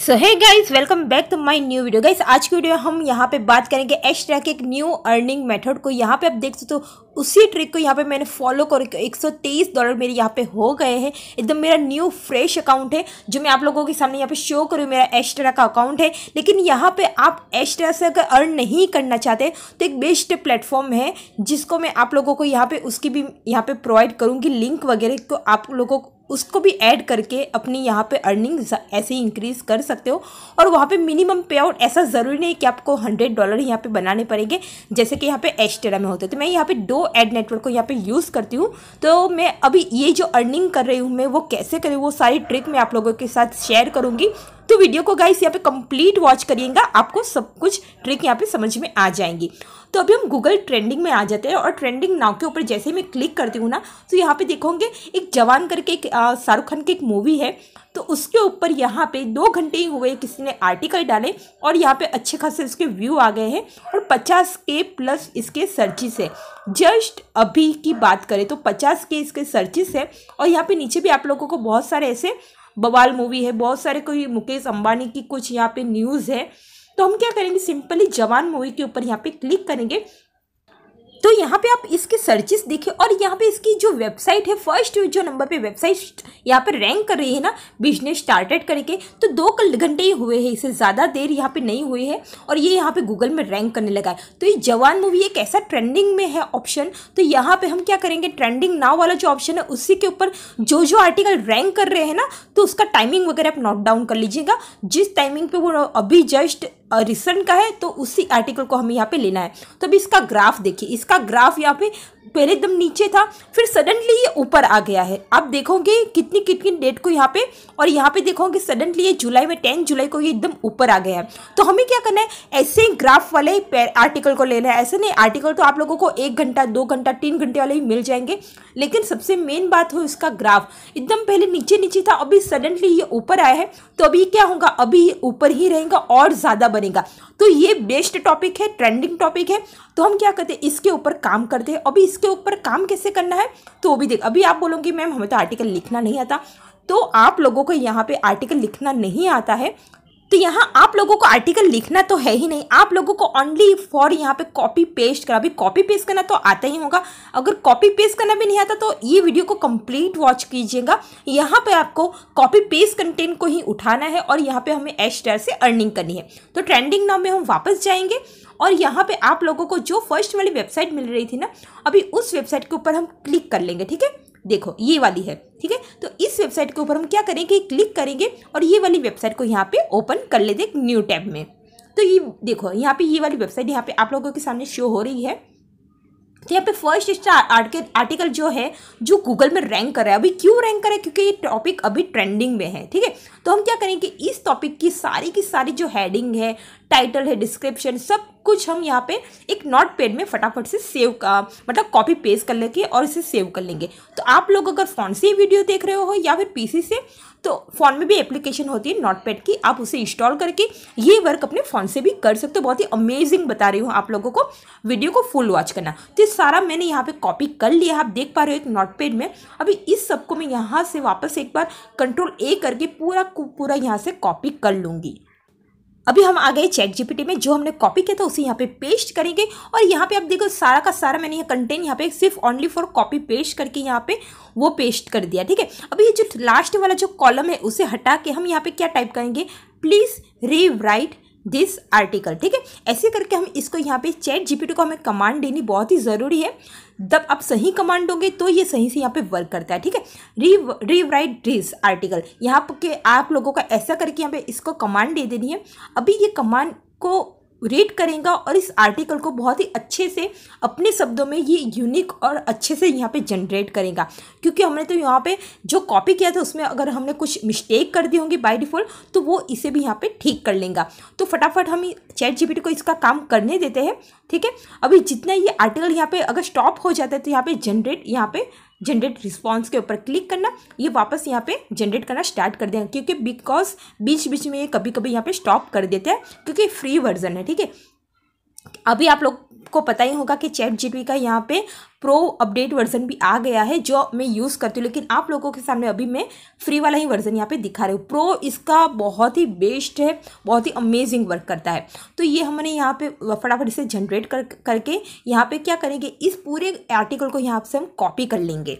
सो है guys welcome back to my new video guys आज की वीडियो हम यहाँ पे बात करेंगे एक्स्ट्रा के एक न्यू अर्निंग मेथड को यहाँ पे आप देख सकते हो उसी ट्रिक को यहाँ पे मैंने फॉलो कर एक सौ तेईस डॉलर मेरे यहाँ पे हो गए हैं एकदम मेरा न्यू फ्रेश अकाउंट है जो मैं आप लोगों के सामने यहाँ पे शो करूँ मेरा एक्स्ट्रा का अकाउंट है लेकिन यहाँ पे आप एक्स्ट्रा से अगर अर्न नहीं करना चाहते तो एक बेस्ट प्लेटफॉर्म है जिसको मैं आप लोगों को यहाँ पे उसकी भी यहाँ पे प्रोवाइड करूँगी लिंक वगैरह को आप लोगों उसको भी ऐड करके अपनी यहाँ पे अर्निंग ऐसे ही इंक्रीज़ कर सकते हो और वहाँ पे मिनिमम पे आउट ऐसा ज़रूरी नहीं कि आपको हंड्रेड डॉलर यहाँ पे बनाने पड़ेंगे जैसे कि यहाँ पे एस्टेरा में होते तो मैं यहाँ पे दो एड नेटवर्क को यहाँ पे यूज़ करती हूँ तो मैं अभी ये जो अर्निंग कर रही हूँ मैं वो कैसे करूँ वो सारी ट्रिक मैं आप लोगों के साथ शेयर करूँगी तो वीडियो को गाइस यहाँ पे कंप्लीट वॉच करिएगा आपको सब कुछ ट्रिक यहाँ पे समझ में आ जाएंगी तो अभी हम गूगल ट्रेंडिंग में आ जाते हैं और ट्रेंडिंग नाव के ऊपर जैसे मैं क्लिक करती हूँ ना तो यहाँ पे देखोगे एक जवान करके एक शाहरुख खान की एक मूवी है तो उसके ऊपर यहाँ पे दो घंटे ही हुए किसी ने आर्टिकल डाले और यहाँ पे अच्छे खासे इसके व्यू आ गए हैं और पचास के प्लस इसके सर्चिस है जस्ट अभी की बात करें तो पचास के इसके सर्चिस है और यहाँ पे नीचे भी आप लोगों को बहुत सारे ऐसे बवाल मूवी है बहुत सारे कोई मुकेश अंबानी की कुछ यहाँ पे न्यूज़ है तो हम क्या करेंगे सिंपली जवान मूवी के ऊपर यहाँ पे क्लिक करेंगे तो यहाँ पे आप इसके सर्चेस देखें और यहाँ पे इसकी जो वेबसाइट है फर्स्ट जो नंबर पे वेबसाइट यहाँ पर रैंक कर रही है ना बिजनेस स्टार्टेड करके तो दो घंटे ही हुए हैं इसे ज़्यादा देर यहाँ पे नहीं हुई है और ये यहाँ पे गूगल में रैंक करने लगा है तो ये जवान मूवी एक ऐसा ट्रेंडिंग में है ऑप्शन तो यहाँ पर हम क्या करेंगे ट्रेंडिंग नाव वाला जो ऑप्शन है उसी के ऊपर जो जो आर्टिकल रैंक कर रहे हैं ना तो उसका टाइमिंग वगैरह आप नोट डाउन कर लीजिएगा जिस टाइमिंग पर वो अभी जस्ट रिसेंट का है तो उसी आर्टिकल को हमें यहाँ पे लेना है तो अभी इसका ग्राफ देखिए इसका ग्राफ यहाँ पे पहले एकदम नीचे था फिर सडनली ये ऊपर आ गया है आप देखोगे कितनी कितनी डेट को यहाँ पे और यहाँ पे देखोगे सडनली ये जुलाई में टेंथ जुलाई को ये एकदम ऊपर आ गया है तो हमें क्या करना है ऐसे ग्राफ वाले आर्टिकल को लेना है ऐसे नहीं आर्टिकल तो आप लोगों को एक घंटा दो घंटा तीन घंटे वाले ही मिल जाएंगे लेकिन सबसे मेन बात हो इसका ग्राफ एकदम पहले नीचे नीचे था अभी सडनली ये ऊपर आया है तो अभी क्या होगा अभी ये ऊपर ही रहेगा और ज़्यादा बनेगा तो ये बेस्ट टॉपिक है ट्रेंडिंग टॉपिक है तो हम क्या करते हैं इसके ऊपर काम करते हैं अभी इसके ऊपर काम कैसे करना है तो भी देख अभी आप बोलोगे मैम हमें तो आर्टिकल लिखना नहीं आता तो आप लोगों को यहाँ पे आर्टिकल लिखना नहीं आता है तो यहाँ आप लोगों को आर्टिकल लिखना तो है ही नहीं आप लोगों को ओनली फॉर यहाँ पे कॉपी पेस्ट करा अभी कॉपी पेस्ट करना तो आता ही होगा अगर कॉपी पेस्ट करना भी नहीं आता तो ये वीडियो को कंप्लीट वॉच कीजिएगा यहाँ पे आपको कॉपी पेस्ट कंटेंट को ही उठाना है और यहाँ पे हमें एच से अर्निंग करनी है तो ट्रेंडिंग नाम में हम वापस जाएंगे और यहाँ पर आप लोगों को जो फर्स्ट वाली वेबसाइट मिल रही थी ना अभी उस वेबसाइट के ऊपर हम क्लिक कर लेंगे ठीक है देखो ये वाली है ठीक है तो इस वेबसाइट के ऊपर हम क्या करेंगे क्लिक करेंगे और ये वाली वेबसाइट को यहाँ पे ओपन कर लेते हैं न्यू टैब में तो ये देखो यहाँ पे ये वाली वेबसाइट यहाँ पे आप लोगों के सामने शो हो रही है तो यहाँ पे फर्स्ट स्टार आर्टिकल जो है जो गूगल में रैंक कर रहा है अभी क्यों रैंक कर रहा है क्योंकि ये टॉपिक अभी ट्रेंडिंग में है ठीक है तो हम क्या करेंगे इस टॉपिक की सारी की सारी जो हैडिंग है टाइटल है डिस्क्रिप्शन सब कुछ हम यहाँ पे एक नोट पेड में फटाफट से सेव का मतलब कॉपी पेस्ट कर लेंगे और इसे सेव कर लेंगे तो आप लोग अगर फ़ोन से वीडियो देख रहे हो या फिर पीसी से तो फ़ोन में भी एप्लीकेशन होती है नोट पैड की आप उसे इंस्टॉल करके ये वर्क अपने फ़ोन से भी कर सकते हो बहुत ही अमेजिंग बता रही हूँ आप लोगों को वीडियो को फुल वॉच करना तो ये सारा मैंने यहाँ पे कॉपी कर लिया आप देख पा रहे हो एक नोट पैड में अभी इस सबको मैं यहाँ से वापस एक बार कंट्रोल ए करके पूरा पूरा यहाँ से कॉपी कर लूँगी अभी हम आ गए चैट जीपीटी में जो हमने कॉपी किया था उसे यहाँ पे पेस्ट करेंगे और यहाँ पे आप देखो सारा का सारा मैंने ये कंटेंट यहाँ पे सिर्फ ओनली फॉर कॉपी पेस्ट करके यहाँ पे वो पेस्ट कर दिया ठीक है अभी ये जो लास्ट वाला जो कॉलम है उसे हटा के हम यहाँ पे क्या टाइप करेंगे प्लीज़ रीराइट दिस आर्टिकल ठीक है ऐसे करके हम इसको यहाँ पे चैट जीपीटी को हमें कमांड देनी बहुत ही ज़रूरी है जब आप सही कमांड दोगे तो ये सही से यहाँ पे वर्क करता है ठीक है री री राइट ड्रीज आर्टिकल यहाँ के आप लोगों का ऐसा करके यहाँ पे इसको कमांड दे देनी है अभी ये कमांड को रीड करेगा और इस आर्टिकल को बहुत ही अच्छे से अपने शब्दों में ये यूनिक और अच्छे से यहाँ पे जनरेट करेगा क्योंकि हमने तो यहाँ पे जो कॉपी किया था उसमें अगर हमने कुछ मिस्टेक कर दी होंगी बाय डिफ़ॉल्ट तो वो इसे भी यहाँ पे ठीक कर लेगा तो फटाफट हम चैट जीपीटी को इसका काम करने देते हैं ठीक है अभी जितना ये आर्टिकल यहाँ पर अगर स्टॉप हो जाता है तो यहाँ पर जनरेट यहाँ पर जनरेट रिस्पॉन्स के ऊपर क्लिक करना ये वापस यहाँ पे जनरेट करना स्टार्ट कर देना क्योंकि बिकॉज बीच बीच में ये कभी कभी यहाँ पे स्टॉप कर देते हैं क्योंकि फ्री वर्जन है ठीक है अभी आप लोग को पता ही होगा कि चैट जीपी का यहाँ पे प्रो अपडेट वर्जन भी आ गया है जो मैं यूज़ करती हूँ लेकिन आप लोगों के सामने अभी मैं फ्री वाला ही वर्जन यहाँ पे दिखा रही हूँ प्रो इसका बहुत ही बेस्ट है बहुत ही अमेजिंग वर्क करता है तो ये हमने यहाँ पे फटाफट इसे जनरेट कर करके यहाँ पे क्या करेंगे इस पूरे आर्टिकल को यहाँ से हम कॉपी कर लेंगे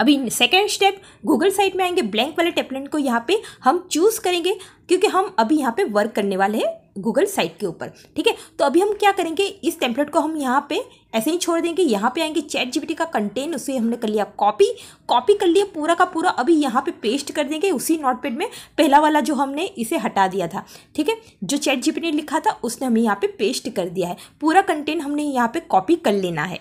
अभी सेकेंड स्टेप गूगल साइट में आएंगे ब्लैंक वाले टेपलेट को यहाँ पे हम चूज़ करेंगे क्योंकि हम अभी यहाँ पे वर्क करने वाले हैं गूगल साइट के ऊपर ठीक है तो अभी हम क्या करेंगे इस टेम्पलेट को हम यहाँ पे ऐसे ही छोड़ देंगे यहाँ पे आएंगे चैट जीपीटी का कंटेंट उसे हमने कर लिया कॉपी कॉपी कर लिया पूरा का पूरा अभी यहाँ पे पेस्ट कर देंगे उसी नोटपैड में पहला वाला जो हमने इसे हटा दिया था ठीक है जो चैट जीपीटी ने लिखा था उसने हमें यहाँ पे पेस्ट कर दिया है पूरा कंटेंट हमने यहाँ पे कॉपी कर लेना है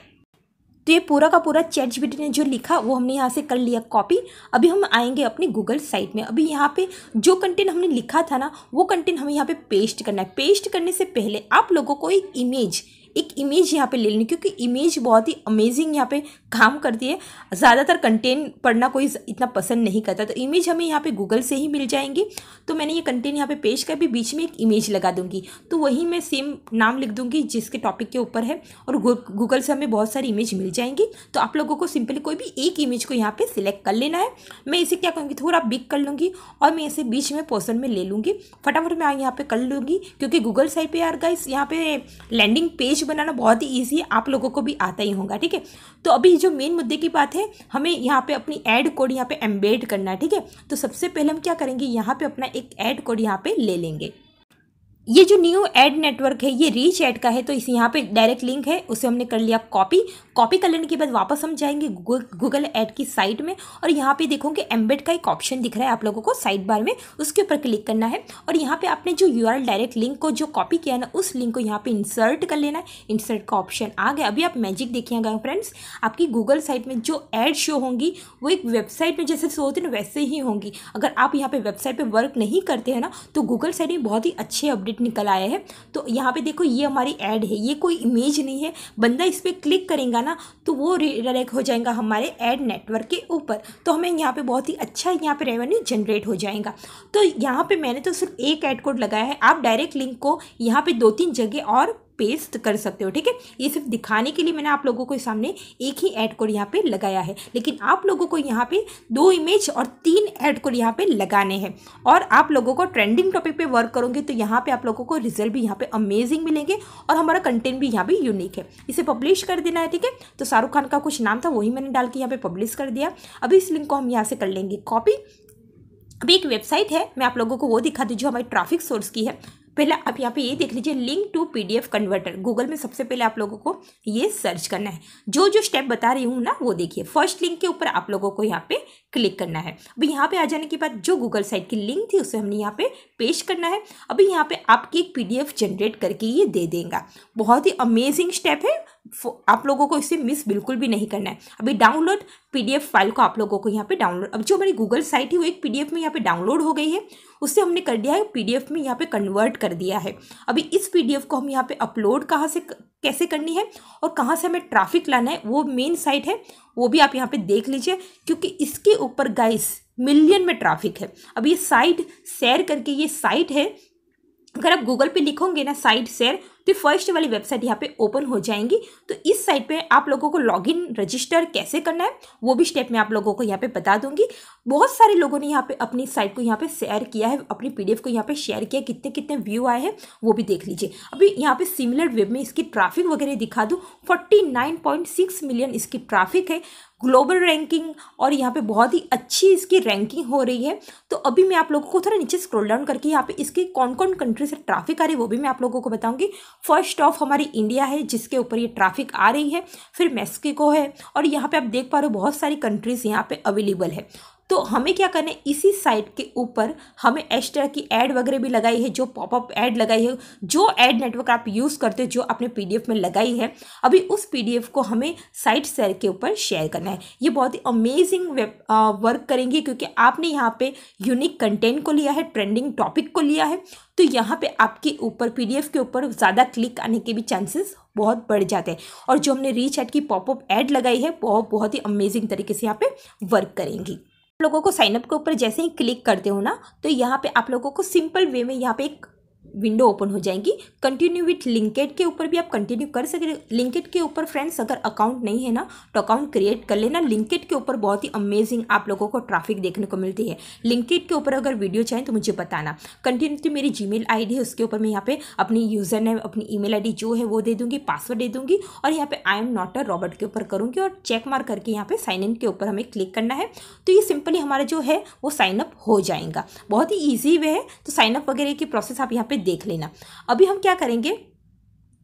तो ये पूरा का पूरा चैट जीपीटी ने जो लिखा वो हमने यहाँ से कर लिया कॉपी अभी हम आएंगे अपने गूगल साइट में अभी यहाँ पे जो कंटेंट हमने लिखा था ना वो कंटेंट हमें यहाँ पे पेस्ट करना है पेस्ट करने से पहले आप लोगों को एक इमेज एक इमेज यहाँ पे ले लेनी क्योंकि इमेज बहुत ही अमेजिंग यहाँ पे काम करती है ज़्यादातर कंटेंट पढ़ना कोई इतना पसंद नहीं करता तो इमेज हमें यहाँ पे गूगल से ही मिल जाएंगी तो मैंने ये कंटेंट यहाँ पे पेश कर भी बीच में एक इमेज लगा दूंगी तो वही मैं सेम नाम लिख दूंगी जिसके टॉपिक के ऊपर है और गूगल से हमें बहुत सारी इमेज मिल जाएंगी तो आप लोगों को सिंपली कोई भी एक इमेज को यहाँ पर सिलेक्ट कर लेना है मैं इसे क्या करूँगी थोड़ा बिक कर लूँगी और मैं इसे बीच में पोर्सन में ले लूँगी फटाफट मैं यहाँ पर कर लूँगी क्योंकि गूगल साइट पर यार गाइस यहाँ पर लैंडिंग पेज डिश बनाना बहुत ही ईजी है आप लोगों को भी आता ही होगा ठीक है तो अभी जो मेन मुद्दे की बात है हमें यहाँ पे अपनी ऐड कोड यहाँ पे एम्बेड करना है ठीक है तो सबसे पहले हम क्या करेंगे यहाँ पे अपना एक ऐड कोड यहाँ पे ले लेंगे ये जो न्यू एड नेटवर्क है ये रीच एड का है तो इस यहाँ पे डायरेक्ट लिंक है उसे हमने कर लिया कॉपी कॉपी कर लेने के बाद वापस हम जाएंगे गूगल एड की साइट में और यहाँ पे देखोगे एम्बेड का एक ऑप्शन दिख रहा है आप लोगों को साइड बार में उसके ऊपर क्लिक करना है और यहाँ पे आपने जो यू डायरेक्ट लिंक को जो कॉपी किया ना उस लिंक को यहाँ पर इंसर्ट कर लेना है इंसर्ट का ऑप्शन आ गया अभी आप मैजिक देखिएगा फ्रेंड्स आपकी गूगल साइट में जो एड शो होंगी वो एक वेबसाइट में जैसे शो होती है ना वैसे ही होंगी अगर आप यहाँ पर वेबसाइट पर वर्क नहीं करते हैं ना तो गूगल साइट में बहुत ही अच्छे अपडेट एडिट निकल आया है तो यहाँ पे देखो ये हमारी ऐड है ये कोई इमेज नहीं है बंदा इस पर क्लिक करेगा ना तो वो रिडायरेक्ट हो जाएगा हमारे एड नेटवर्क के ऊपर तो हमें यहाँ पे बहुत ही अच्छा यहाँ पे रेवेन्यू जनरेट हो जाएगा तो यहाँ पे मैंने तो सिर्फ एक ऐड कोड लगाया है आप डायरेक्ट लिंक को यहाँ पे दो तीन जगह और पेस्ट कर सकते हो ठीक है ये सिर्फ दिखाने के लिए मैंने आप लोगों को सामने एक ही एड कोड यहाँ पे लगाया है लेकिन आप लोगों को यहाँ पे दो इमेज और तीन एड कोड यहाँ पे लगाने हैं और आप लोगों को ट्रेंडिंग टॉपिक पे वर्क करोगे तो यहाँ पे आप लोगों को रिजल्ट भी यहाँ पे अमेजिंग मिलेंगे और हमारा कंटेंट भी यहाँ पे यूनिक है इसे पब्लिश कर देना है ठीक है तो शाहरुख खान का कुछ नाम था वही मैंने डाल के यहाँ पे पब्लिश कर दिया अभी इस लिंक को हम यहाँ से कर लेंगे कॉपी अभी एक वेबसाइट है मैं आप लोगों को वो दिखा दूँ जो हमारी ट्रैफिक सोर्स की है पहले आप यहाँ पे ये देख लीजिए link to PDF converter Google में सबसे पहले आप लोगों को ये सर्च करना है जो जो स्टेप बता रही हूँ ना वो देखिए फर्स्ट लिंक के ऊपर आप लोगों को यहाँ पे क्लिक करना है अभी यहाँ पे आ जाने के बाद जो गूगल साइट की लिंक थी उसे हमने यहाँ पे पेश करना है अभी यहाँ पे आपकी एक पी जनरेट करके ये दे देगा बहुत ही अमेजिंग स्टेप है आप लोगों को इसे मिस बिल्कुल भी नहीं करना है अभी डाउनलोड पीडीएफ फाइल को आप लोगों को यहाँ पे डाउनलोड अब जो हमारी गूगल साइट है वो एक पीडीएफ में यहाँ पे डाउनलोड हो गई है उससे हमने कर दिया है पीडीएफ में यहाँ पे कन्वर्ट कर दिया है अभी इस पीडीएफ को हम यहाँ पे अपलोड कहाँ से कैसे करनी है और कहाँ से हमें ट्राफिक लाना है वो मेन साइट है वो भी आप यहाँ पे देख लीजिए क्योंकि इसके ऊपर गाइस मिलियन में ट्राफिक है अब ये साइट शेयर करके ये साइट है अगर आप गूगल पे लिखोगे ना साइट शेयर तो फर्स्ट वाली वेबसाइट यहाँ पे ओपन हो जाएंगी तो इस साइट पे आप लोगों को लॉगिन रजिस्टर कैसे करना है वो भी स्टेप मैं आप लोगों को यहाँ पे बता दूंगी बहुत सारे लोगों ने यहाँ पे अपनी साइट को यहाँ पे शेयर किया है अपनी पीडीएफ को यहाँ पे शेयर किया कितने कितने व्यू आए हैं वो भी देख लीजिए अभी यहाँ पे सिमिलर वेब में इसकी ट्राफिक वगैरह दिखा दूँ फोर्टी मिलियन इसकी ट्राफिक है ग्लोबल रैंकिंग और यहाँ पे बहुत ही अच्छी इसकी रैंकिंग हो रही है तो अभी मैं आप लोगों को थोड़ा नीचे स्क्रॉल डाउन करके यहाँ पे इसके कौन कौन कंट्री से ट्रैफिक आ रही है वो भी मैं आप लोगों को बताऊँगी फर्स्ट ऑफ हमारी इंडिया है जिसके ऊपर ये ट्रैफिक आ रही है फिर मैक्सिको है और यहाँ पर आप देख पा रहे हो बहुत सारी कंट्रीज़ यहाँ पर अवेलेबल है तो हमें क्या करना है इसी साइट के ऊपर हमें एक्स्ट्रा की एड वगैरह भी लगाई है जो पॉपअप एड लगाई है जो एड नेटवर्क आप यूज़ करते हो जो आपने पीडीएफ में लगाई है अभी उस पीडीएफ को हमें साइट सेल के ऊपर शेयर करना है ये बहुत ही अमेजिंग वेब वर्क करेंगे क्योंकि आपने यहाँ पे यूनिक कंटेंट को लिया है ट्रेंडिंग टॉपिक को लिया है तो यहाँ पे आपके ऊपर पीडीएफ के ऊपर ज़्यादा क्लिक आने के भी चांसेस बहुत बढ़ जाते हैं और जो हमने रीच एट की पॉपअप ऐड लगाई है वो बहुत ही अमेजिंग तरीके से यहाँ पे वर्क करेंगी लोगों को साइनअप के ऊपर जैसे ही क्लिक करते हो ना तो यहाँ पे आप लोगों को सिंपल वे में यहाँ पे एक विंडो ओपन हो जाएंगी कंटिन्यू विथ लिंकेड के ऊपर भी आप कंटिन्यू कर हो लिंकेड के ऊपर फ्रेंड्स अगर अकाउंट नहीं है ना तो अकाउंट क्रिएट कर लेना लिंकेड के ऊपर बहुत ही अमेजिंग आप लोगों को ट्रैफिक देखने को मिलती है लिंकेड के ऊपर अगर वीडियो चाहें तो मुझे बताना कंटिन्यूटी मेरी जी मेल है उसके ऊपर मैं यहाँ पे अपनी यूज़र ने अपनी ई मेल जो है वो दे दूँगी पासवर्ड दे दूँगी और यहाँ पर I am not a robot के ऊपर करूँगी और चेक मार करके यहाँ पे साइन इन के ऊपर हमें क्लिक करना है तो ये सिंपली हमारा जो है वो साइनअप हो जाएगा बहुत ही ईजी वे है तो साइनअप वगैरह की प्रोसेस आप यहाँ पर देख लेना अभी हम क्या करेंगे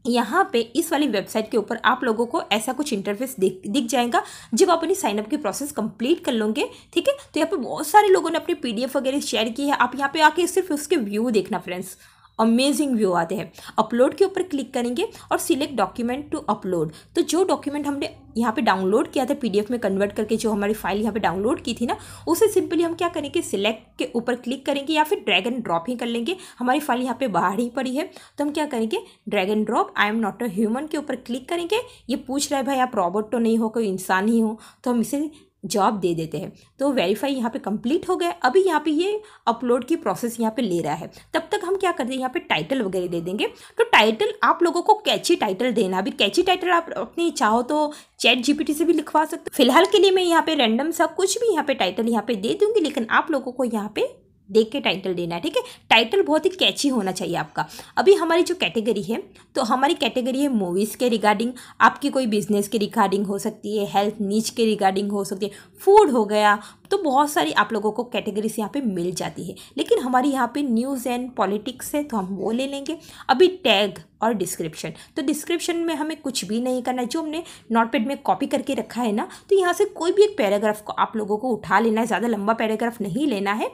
यहाँ पे इस वाली वेबसाइट के ऊपर आप लोगों को ऐसा कुछ इंटरफेस दिख दिख जाएगा जब आप अपनी साइनअप की प्रोसेस कंप्लीट कर लोगे ठीक है तो यहाँ पे बहुत सारे लोगों ने अपनी पीडीएफ वगैरह शेयर की है आप यहाँ पे आके सिर्फ उसके व्यू देखना फ्रेंड्स अमेजिंग व्यू आते हैं अपलोड के ऊपर क्लिक करेंगे और सिलेक्ट डॉक्यूमेंट टू अपलोड तो जो डॉक्यूमेंट हमने यहाँ पे डाउनलोड किया था पीडीएफ में कन्वर्ट करके जो हमारी फाइल यहाँ पे डाउनलोड की थी ना उसे सिंपली हम क्या करेंगे सिलेक्ट के ऊपर क्लिक करेंगे या फिर ड्रैग एंड ड्रॉप ही कर लेंगे हमारी फाइल यहाँ पे बाहर ही पड़ी है तो हम क्या करेंगे drag and drop I am not a human के ऊपर क्लिक करेंगे ये पूछ रहा है भाई आप रॉबोट तो नहीं हो कोई इंसान ही हो तो हम इसे जॉब दे देते हैं तो वेरीफाई यहाँ पे कंप्लीट हो गया अभी यहाँ पे ये अपलोड की प्रोसेस यहाँ पे ले रहा है तब तक हम क्या कर हैं यहाँ पे टाइटल वगैरह दे देंगे तो टाइटल आप लोगों को कैची टाइटल देना अभी कैची टाइटल आप अपनी चाहो तो चैट जीपीटी से भी लिखवा सकते हो फिलहाल के लिए मैं यहाँ पे रैंडम सा कुछ भी यहाँ पे टाइटल यहाँ पे दे दूंगी लेकिन आप लोगों को यहाँ पे देख के टाइटल देना है ठीक है टाइटल बहुत ही कैची होना चाहिए आपका अभी हमारी जो कैटेगरी है तो हमारी कैटेगरी है मूवीज़ के रिगार्डिंग आपकी कोई बिजनेस के रिगार्डिंग हो सकती है हेल्थ नीच के रिगार्डिंग हो सकती है फूड हो गया तो बहुत सारी आप लोगों को कैटेगरीज यहाँ पे मिल जाती है लेकिन हमारी यहाँ पे न्यूज़ एंड पॉलिटिक्स है तो हम वो ले लेंगे अभी टैग और डिस्क्रिप्शन तो डिस्क्रिप्शन में हमें कुछ भी नहीं करना है जो हमने नोटपैड में कॉपी करके रखा है ना तो यहाँ से कोई भी एक पैराग्राफ को आप लोगों को उठा लेना है ज़्यादा लंबा पैराग्राफ नहीं लेना है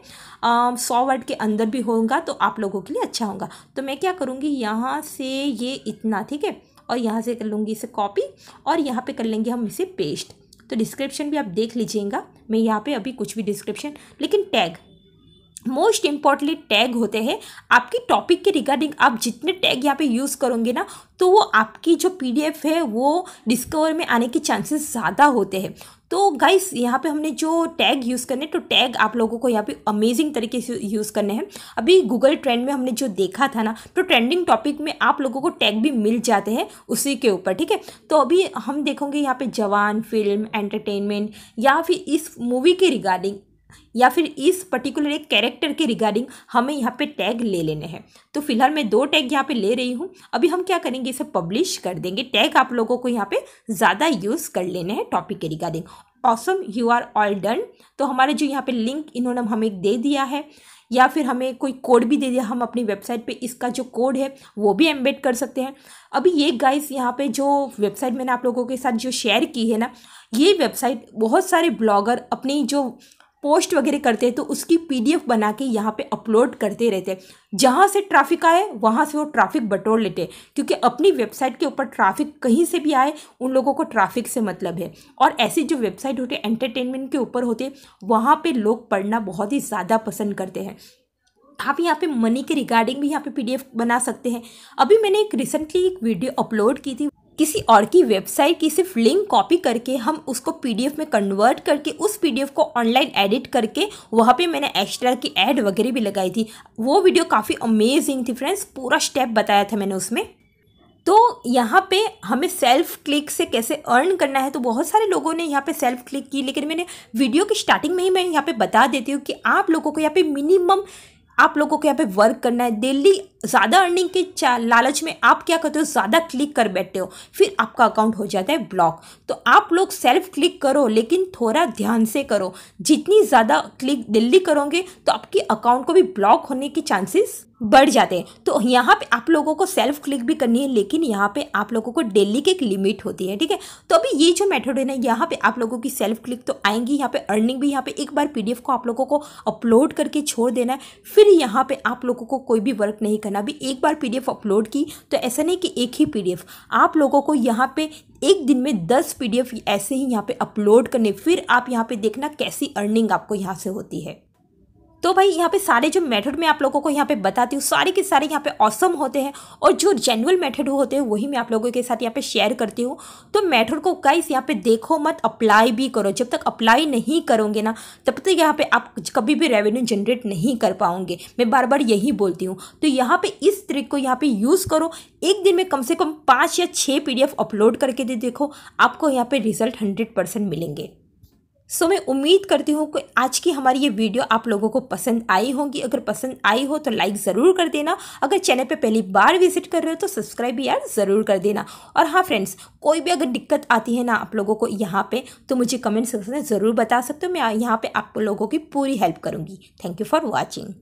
सौ वर्ड के अंदर भी होगा तो आप लोगों के लिए अच्छा होगा तो मैं क्या करूँगी यहाँ से ये इतना ठीक है और यहाँ से कर लूँगी इसे कॉपी और यहाँ पर कर लेंगे हम इसे पेस्ट तो डिस्क्रिप्शन भी आप देख लीजिएगा मैं यहाँ पे अभी कुछ भी डिस्क्रिप्शन लेकिन टैग मोस्ट इम्पॉर्टेंटली टैग होते हैं आपकी टॉपिक के रिगार्डिंग आप जितने टैग यहाँ पे यूज़ करोगे ना तो वो आपकी जो पीडीएफ है वो डिस्कवर में आने के चांसेस ज़्यादा होते हैं तो गाइस यहाँ पे हमने जो टैग यूज़ करने तो टैग आप लोगों को यहाँ पे अमेजिंग तरीके से यूज़ करने हैं अभी गूगल ट्रेंड में हमने जो देखा था ना तो ट्रेंडिंग टॉपिक में आप लोगों को टैग भी मिल जाते हैं उसी के ऊपर ठीक है तो अभी हम देखोगे यहाँ पे जवान फिल्म एंटरटेनमेंट या फिर इस मूवी के रिगार्डिंग या फिर इस पर्टिकुलर एक कैरेक्टर के रिगार्डिंग हमें यहाँ पे टैग ले लेने हैं तो फिलहाल मैं दो टैग यहाँ पे ले रही हूँ अभी हम क्या करेंगे इसे पब्लिश कर देंगे टैग आप लोगों को यहाँ पे ज़्यादा यूज़ कर लेने हैं टॉपिक के regarding awesome you are all done तो हमारे जो यहाँ पे लिंक इन्होंने हमें दे दिया है या फिर हमें कोई कोड भी दे दिया हम अपनी वेबसाइट पे इसका जो कोड है वो भी एम्बेड कर सकते हैं अभी ये गाइस यहाँ पे जो वेबसाइट मैंने आप लोगों के साथ जो शेयर की है ना ये वेबसाइट बहुत सारे ब्लॉगर अपनी जो पोस्ट वगैरह करते हैं तो उसकी पीडीएफ बना के यहाँ पे अपलोड करते रहते हैं जहाँ से ट्रैफिक आए वहाँ से वो ट्रैफिक बटोर लेते हैं क्योंकि अपनी वेबसाइट के ऊपर ट्रैफिक कहीं से भी आए उन लोगों को ट्रैफिक से मतलब है और ऐसी जो वेबसाइट होती है एंटरटेनमेंट के ऊपर होते वहाँ पर लोग पढ़ना बहुत ही ज़्यादा पसंद करते हैं आप यहाँ पे मनी के रिगार्डिंग भी यहाँ पे पीडीएफ बना सकते हैं अभी मैंने एक रिसेंटली एक वीडियो अपलोड की थी किसी और की वेबसाइट की सिर्फ लिंक कॉपी करके हम उसको पीडीएफ में कन्वर्ट करके उस पीडीएफ को ऑनलाइन एडिट करके वहाँ पे मैंने एक्स्ट्रा की एड वगैरह भी लगाई थी वो वीडियो काफ़ी अमेजिंग थी फ्रेंड्स पूरा स्टेप बताया था मैंने उसमें तो यहाँ पे हमें सेल्फ क्लिक से कैसे अर्न करना है तो बहुत सारे लोगों ने यहाँ पे सेल्फ क्लिक की लेकिन मैंने वीडियो की स्टार्टिंग में ही मैं यहाँ पे बता देती हूँ कि आप लोगों को यहाँ पे मिनिमम आप लोगों को यहाँ पे वर्क करना है डेली ज़्यादा अर्निंग के लालच में आप क्या करते हो ज़्यादा क्लिक कर बैठते हो फिर आपका अकाउंट हो जाता है ब्लॉक तो आप लोग सेल्फ क्लिक करो लेकिन थोड़ा ध्यान से करो जितनी ज़्यादा क्लिक दिल्ली करोगे तो आपके अकाउंट को भी ब्लॉक होने के चांसेस बढ़ जाते हैं तो यहाँ पे आप लोगों को सेल्फ क्लिक भी करनी है लेकिन यहाँ पे आप लोगों को डेली की एक लिमिट होती है ठीक है तो अभी ये जो मेथड है ना यहाँ पे आप लोगों की सेल्फ क्लिक तो आएंगी यहाँ पे अर्निंग भी यहाँ पे एक बार पीडीएफ को आप लोगों को अपलोड करके छोड़ देना है फिर यहाँ पे आप लोगों को कोई भी वर्क नहीं करना मैंने अभी एक बार पीडीएफ अपलोड की तो ऐसा नहीं कि एक ही पीडीएफ आप लोगों को यहाँ पे एक दिन में दस पीडीएफ ऐसे ही यहाँ पे अपलोड करने फिर आप यहाँ पे देखना कैसी अर्निंग आपको यहाँ से होती है तो भाई यहाँ पे सारे जो मेथड मैं आप लोगों को यहाँ पे बताती हूँ सारे के सारे यहाँ पे ऑसम होते हैं और जो जेनुअल मेथड होते हैं वही मैं आप लोगों के साथ यहाँ पे शेयर करती हूँ तो मेथड को गाइस यहाँ पे देखो मत अप्लाई भी करो जब तक अप्लाई नहीं करोगे ना तब तक यहाँ पे आप कभी भी रेवेन्यू जनरेट नहीं कर पाओगे मैं बार बार यही बोलती हूँ तो यहाँ पे इस ट्रिक को यहाँ पे यूज़ करो एक दिन में कम से कम पाँच या छः पी अपलोड करके दे देखो आपको यहाँ पे रिजल्ट हंड्रेड परसेंट मिलेंगे सो मैं उम्मीद करती हूँ कि आज की हमारी ये वीडियो आप लोगों को पसंद आई होगी अगर पसंद आई हो तो लाइक ज़रूर कर देना अगर चैनल पे पहली बार विजिट कर रहे हो तो सब्सक्राइब यार ज़रूर कर देना और हाँ फ्रेंड्स कोई भी अगर दिक्कत आती है ना आप लोगों को यहाँ पे तो मुझे कमेंट सेक्शन में ज़रूर बता सकते हो मैं यहाँ पर आप लोगों की पूरी हेल्प करूँगी थैंक यू फॉर वॉचिंग